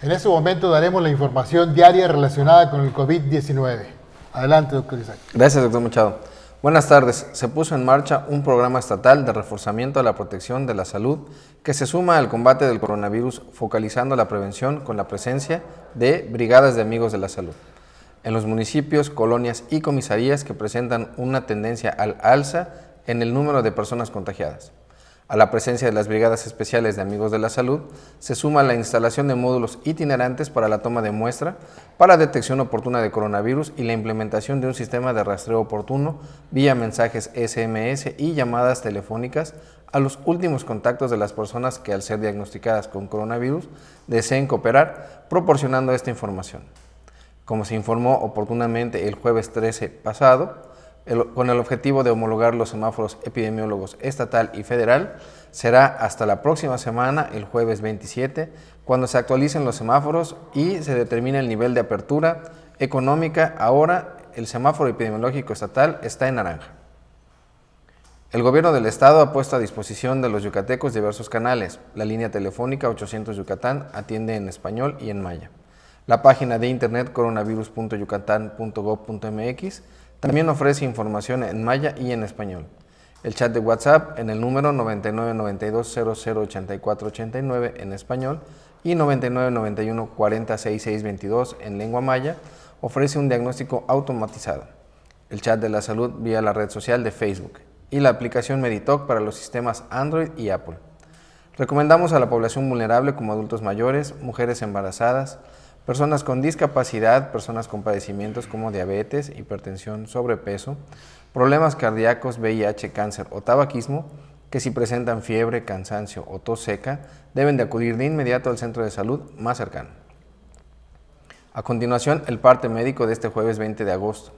En ese momento daremos la información diaria relacionada con el COVID-19. Adelante, doctor Isaac. Gracias, doctor Machado. Buenas tardes. Se puso en marcha un programa estatal de reforzamiento a la protección de la salud que se suma al combate del coronavirus focalizando la prevención con la presencia de brigadas de amigos de la salud. En los municipios, colonias y comisarías que presentan una tendencia al alza en el número de personas contagiadas. A la presencia de las Brigadas Especiales de Amigos de la Salud se suma la instalación de módulos itinerantes para la toma de muestra, para detección oportuna de coronavirus y la implementación de un sistema de rastreo oportuno vía mensajes SMS y llamadas telefónicas a los últimos contactos de las personas que al ser diagnosticadas con coronavirus deseen cooperar proporcionando esta información. Como se informó oportunamente el jueves 13 pasado, con el objetivo de homologar los semáforos epidemiólogos estatal y federal, será hasta la próxima semana, el jueves 27, cuando se actualicen los semáforos y se determine el nivel de apertura económica. Ahora el semáforo epidemiológico estatal está en naranja. El gobierno del estado ha puesto a disposición de los yucatecos diversos canales. La línea telefónica 800 Yucatán atiende en español y en maya. La página de internet coronavirus.yucatán.gov.mx también ofrece información en maya y en español. El chat de WhatsApp en el número 9992008489 en español y 9991406622 en lengua maya ofrece un diagnóstico automatizado. El chat de la salud vía la red social de Facebook y la aplicación Meditoc para los sistemas Android y Apple. Recomendamos a la población vulnerable como adultos mayores, mujeres embarazadas, personas con discapacidad, personas con padecimientos como diabetes, hipertensión, sobrepeso, problemas cardíacos, VIH, cáncer o tabaquismo, que si presentan fiebre, cansancio o tos seca, deben de acudir de inmediato al centro de salud más cercano. A continuación, el parte médico de este jueves 20 de agosto.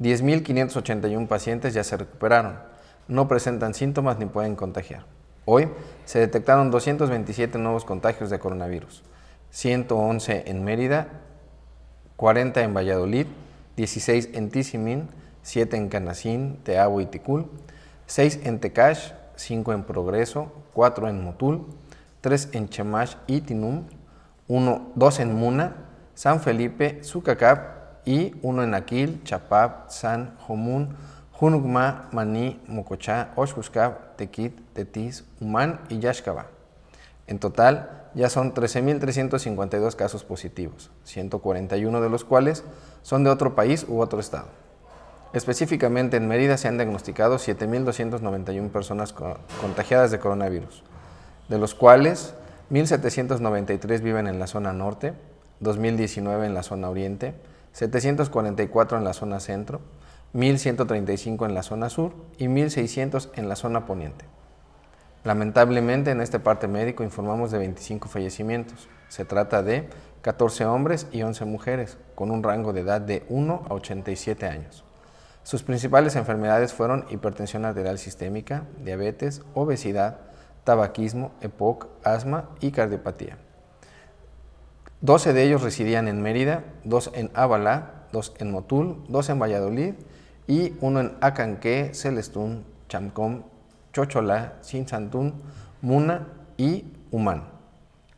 10.581 pacientes ya se recuperaron, no presentan síntomas ni pueden contagiar. Hoy se detectaron 227 nuevos contagios de coronavirus. 111 en Mérida, 40 en Valladolid, 16 en Tizimín, 7 en Canacín, Teabo y Ticul, 6 en Tecash, 5 en Progreso, 4 en Motul, 3 en Chemash y Tinum, 1, 2 en Muna, San Felipe, Zucacap y 1 en Aquil, Chapab, San Jomún, Junugma, Maní, Mocochá, Oshkuskab, Tequit, Tetis, Humán y Yashkaba. En total, ya son 13.352 casos positivos, 141 de los cuales son de otro país u otro estado. Específicamente en Mérida se han diagnosticado 7.291 personas contagiadas de coronavirus, de los cuales 1.793 viven en la zona norte, 2.019 en la zona oriente, 744 en la zona centro, 1.135 en la zona sur y 1.600 en la zona poniente. Lamentablemente, en este parte médico informamos de 25 fallecimientos. Se trata de 14 hombres y 11 mujeres, con un rango de edad de 1 a 87 años. Sus principales enfermedades fueron hipertensión arterial sistémica, diabetes, obesidad, tabaquismo, EPOC, asma y cardiopatía. 12 de ellos residían en Mérida, 2 en Ábala, 2 en Motul, 2 en Valladolid y 1 en Acanque, Celestún, Chamcón Chocholá, santún Muna y Humán.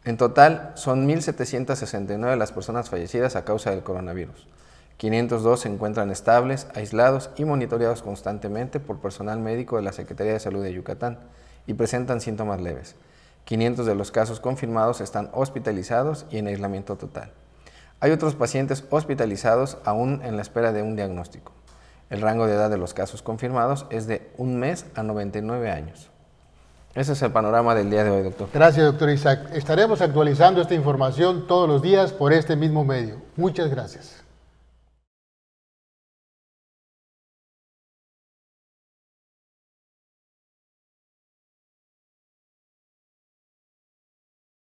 En total, son 1.769 las personas fallecidas a causa del coronavirus. 502 se encuentran estables, aislados y monitoreados constantemente por personal médico de la Secretaría de Salud de Yucatán y presentan síntomas leves. 500 de los casos confirmados están hospitalizados y en aislamiento total. Hay otros pacientes hospitalizados aún en la espera de un diagnóstico. El rango de edad de los casos confirmados es de un mes a 99 años. Ese es el panorama del día de hoy, doctor. Gracias, doctor Isaac. Estaremos actualizando esta información todos los días por este mismo medio. Muchas gracias.